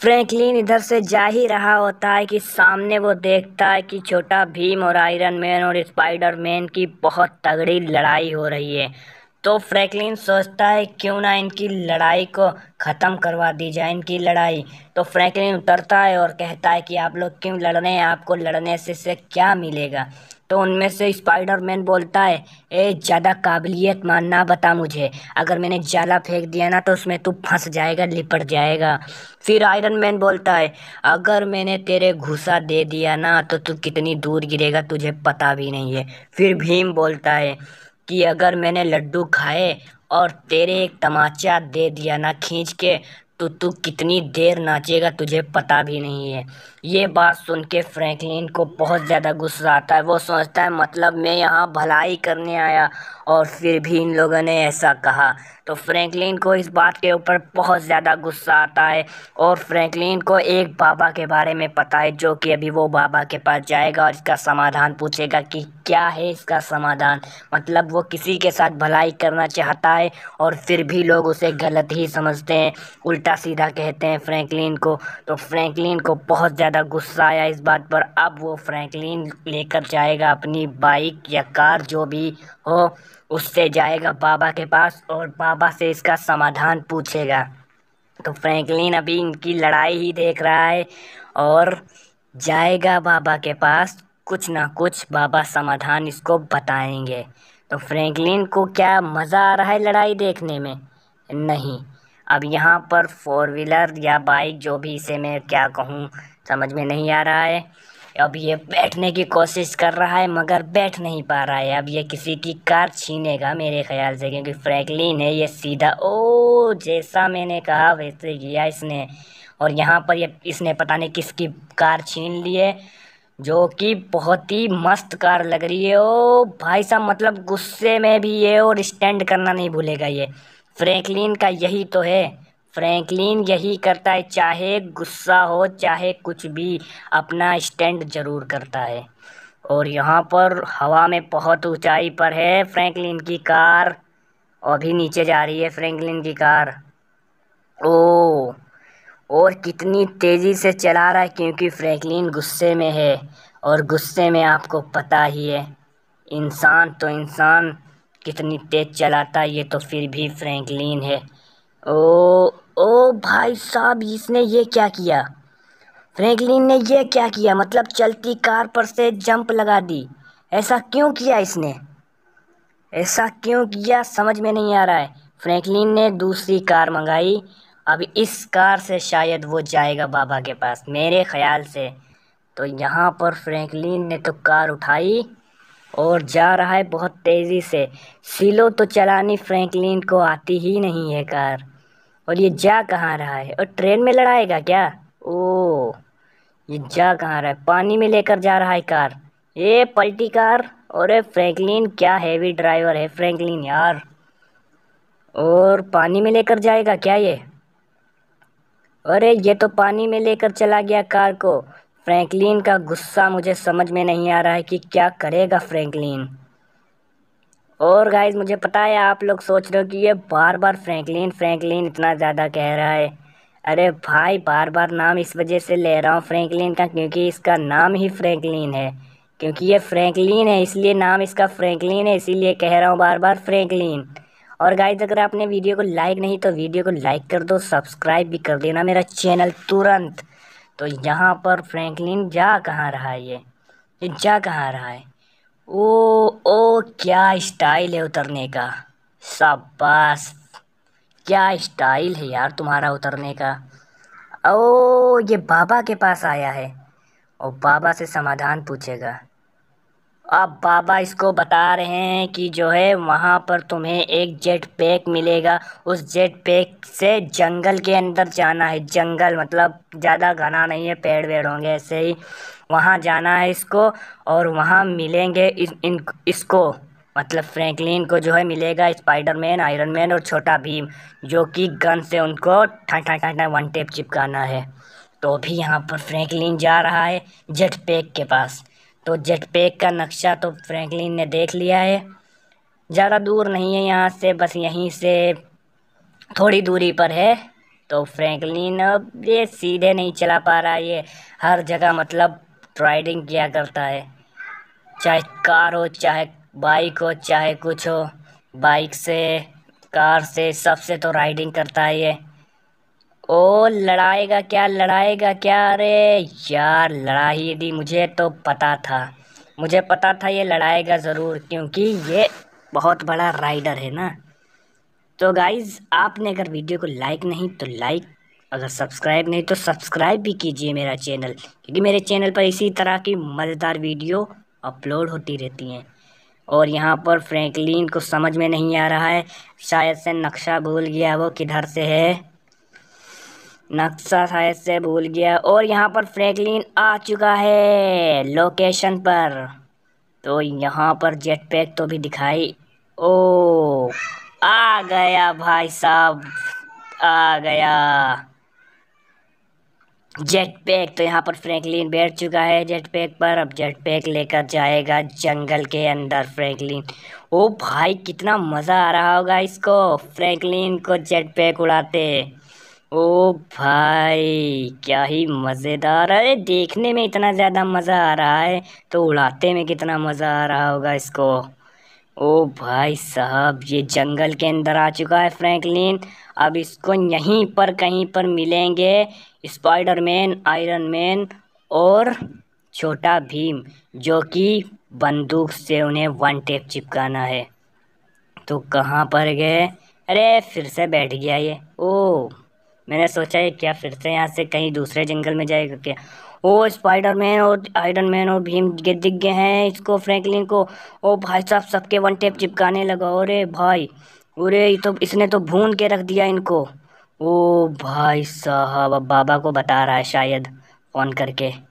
Franklin इधर से जा ही रहा होता है कि सामने वो देखता है कि छोटा भीम और आयरन मैन और स्पाइडर मैन की बहुत तगड़ी लड़ाई हो रही है तो फ्रैंकलिन सोचता है क्यों ना इनकी लड़ाई को ख़त्म करवा दी जाए इनकी लड़ाई तो फ्रैंकलिन उतरता है और कहता है कि आप लोग क्यों लड़ रहे हैं आपको लड़ने से, से क्या मिलेगा तो उनमें से स्पाइडरमैन बोलता है ए ज़्यादा काबिलियत मान ना बता मुझे अगर मैंने जाला फेंक दिया ना तो उसमें तू फंस जाएगा लिपट जाएगा फिर आयरन मैन बोलता है अगर मैंने तेरे घुसा दे दिया ना तो तू कितनी दूर गिरेगा तुझे पता भी नहीं है फिर भीम बोलता है कि अगर मैंने लड्डू खाए और तेरे एक तमाचा दे दिया ना खींच के तो तू कितनी देर नाचेगा तुझे पता भी नहीं है ये बात सुन के फ्रैंकलिन को बहुत ज़्यादा गुस्सा आता है वो सोचता है मतलब मैं यहाँ भलाई करने आया और फिर भी इन लोगों ने ऐसा कहा तो फ्रैंकलिन को इस बात के ऊपर बहुत ज़्यादा गुस्सा आता है और फ्रैंकलिन को एक बाबा के बारे में पता है जो कि अभी वो बाबा के पास जाएगा और इसका समाधान पूछेगा कि क्या है इसका समाधान मतलब वो किसी के साथ भलाई करना चाहता है और फिर भी लोग उसे गलत ही समझते हैं उल्टा सीधा कहते हैं फ्रैंकलिन को तो फ्रैंकलिन को बहुत ज़्यादा गुस्सा आया इस बात पर अब वो फ्रैंकलिन लेकर जाएगा अपनी बाइक या कार जो भी हो उससे जाएगा बाबा के पास और बाबा से इसका समाधान पूछेगा तो फ्रैंकलिन अभी इनकी लड़ाई ही देख रहा है और जाएगा बाबा के पास कुछ ना कुछ बाबा समाधान इसको बताएंगे तो फ्रैंकलिन को क्या मज़ा आ रहा है लड़ाई देखने में नहीं अब यहाँ पर फोर व्हीलर या बाइक जो भी इसे मैं क्या कहूँ समझ में नहीं आ रहा है अब ये बैठने की कोशिश कर रहा है मगर बैठ नहीं पा रहा है अब ये किसी की कार छीनेगा मेरे ख्याल से क्योंकि फ्रैंकलिन है ये सीधा ओ जैसा मैंने कहा वैसे किया इसने और यहाँ पर ये इसने पता नहीं किसकी कार छीन ली है जो कि बहुत ही मस्त कार लग रही है ओ भाई साहब मतलब गुस्से में भी ये और स्टैंड करना नहीं भूलेगा ये फ्रैंकलिन का यही तो है फ्रैंकलिन यही करता है चाहे गुस्सा हो चाहे कुछ भी अपना स्टैंड ज़रूर करता है और यहाँ पर हवा में बहुत ऊंचाई पर है फ्रैंकलिन की कार अभी नीचे जा रही है फ्रैंकलिन की कार ओ और कितनी तेज़ी से चला रहा है क्योंकि फ्रैंकलिन गुस्से में है और गुस्से में आपको पता ही है इंसान तो इंसान कितनी तेज़ चलाता है ये तो फिर भी फ्रैंकलिन है ओ ओ भाई साहब इसने ये क्या किया फ्रैंकलिन ने ये क्या किया मतलब चलती कार पर से जंप लगा दी ऐसा क्यों किया इसने ऐसा क्यों किया समझ में नहीं आ रहा है फ्रैंकलिन ने दूसरी कार मंगाई अब इस कार से शायद वो जाएगा बाबा के पास मेरे ख्याल से तो यहाँ पर फ्रैंकलिन ने तो कार उठाई और जा रहा है बहुत तेज़ी से सिलो तो चलानी फ्रैंकलिन को आती ही नहीं है कार और ये जा कहाँ रहा है और ट्रेन में लड़ाएगा क्या ओ ये जा कहाँ रहा है पानी में लेकर जा रहा है कार ये पलटी कार और फ्रैंकलिन क्या हैवी ड्राइवर है फ्रैंकलिन यार और पानी में लेकर जाएगा क्या ये अरे ये तो पानी में लेकर चला गया कार को फ्रैंकलिन का गुस्सा मुझे समझ में नहीं आ रहा है कि क्या करेगा फ्रैंकलिन और गाइज मुझे पता है आप लोग सोच रहे हो कि ये बार बार फ्रैंकलिन फ्रैंकलिन इतना ज़्यादा कह रहा है अरे भाई बार बार नाम इस वजह से ले रहा हूँ फ्रैंकलिन का क्योंकि इसका नाम ही फ्रैंकलिन है क्योंकि ये फ्रैंकलिन है इसलिए नाम इसका फ्रैंकलिन है इसीलिए कह रहा हूँ बार बार फ्रैंकलिन और गाइज अगर आपने वीडियो को लाइक नहीं तो वीडियो को लाइक कर दो सब्सक्राइब भी कर देना मेरा चैनल तुरंत तो यहाँ पर फ्रैंकलिन जा कहाँ रहा है ये ये जा कहाँ रहा है ओ ओ क्या स्टाइल है उतरने का शाबाश क्या स्टाइल है यार तुम्हारा उतरने का ओ ये बाबा के पास आया है और बाबा से समाधान पूछेगा अब बाबा इसको बता रहे हैं कि जो है वहाँ पर तुम्हें एक जेट पैक मिलेगा उस जेट पैक से जंगल के अंदर जाना है जंगल मतलब ज़्यादा घना नहीं है पेड़ वेड़ होंगे ऐसे ही वहाँ जाना है इसको और वहाँ मिलेंगे इस इन इसको मतलब फ्रैंकलिन को जो है मिलेगा मैन आयरन मैन और छोटा भीम जो कि गन से उनको ठा ठा ठा ठा वन टेप चिपकाना है तो भी यहाँ पर फ्रैंकलिन जा रहा है जेट पैक के पास तो पैक का नक्शा तो फ्रैंकलिन ने देख लिया है ज़्यादा दूर नहीं है यहाँ से बस यहीं से थोड़ी दूरी पर है तो फ्रैंकलिन अब ये सीधे नहीं चला पा रहा ये हर जगह मतलब राइडिंग किया करता है चाहे कार हो चाहे बाइक हो चाहे कुछ हो बाइक से कार से सबसे तो राइडिंग करता है ये ओ लड़ाएगा क्या लड़ाएगा क्या अरे यार लड़ा ही दी मुझे तो पता था मुझे पता था ये लड़ाएगा ज़रूर क्योंकि ये बहुत बड़ा राइडर है ना तो गाइज़ आपने अगर वीडियो को लाइक नहीं तो लाइक अगर सब्सक्राइब नहीं तो सब्सक्राइब भी कीजिए मेरा चैनल क्योंकि मेरे चैनल पर इसी तरह की मज़ेदार वीडियो अपलोड होती रहती हैं और यहाँ पर फ्रैंकलिन को समझ में नहीं आ रहा है शायद से नक्शा भूल गया वो किधर से है नक्शा शायद से भूल गया और यहाँ पर फ्रैंकलिन आ चुका है लोकेशन पर तो यहाँ पर जेट पैक तो भी दिखाई ओ आ गया भाई साहब आ गया जेट पैक तो यहाँ पर फ्रैंकलिन बैठ चुका है जेट पैक पर अब जेट पैक लेकर जाएगा जंगल के अंदर फ्रैंकलिन ओ भाई कितना मज़ा आ रहा होगा इसको फ्रैंकलिन को जेट पैक उड़ाते ओ भाई क्या ही मज़ेदार है देखने में इतना ज़्यादा मज़ा आ रहा है तो उड़ाते में कितना मज़ा आ रहा होगा इसको ओ भाई साहब ये जंगल के अंदर आ चुका है फ्रैंकलिन अब इसको यहीं पर कहीं पर मिलेंगे स्पाइडरमैन आयरन मैन और छोटा भीम जो कि बंदूक से उन्हें वन टेप चिपकाना है तो कहाँ पर गए अरे फिर से बैठ गया ये ओ मैंने सोचा है क्या फिर से यहाँ से कहीं दूसरे जंगल में जाएगा क्या ओ स्पाइडर मैन और आयरन मैन और भीम दिख गए हैं इसको फ्रैंकलिन को ओ भाई साहब सबके वन टेप चिपकाने लगा अरे भाई अरे तो इसने तो भून के रख दिया इनको ओ भाई साहब अब बाबा को बता रहा है शायद फ़ोन करके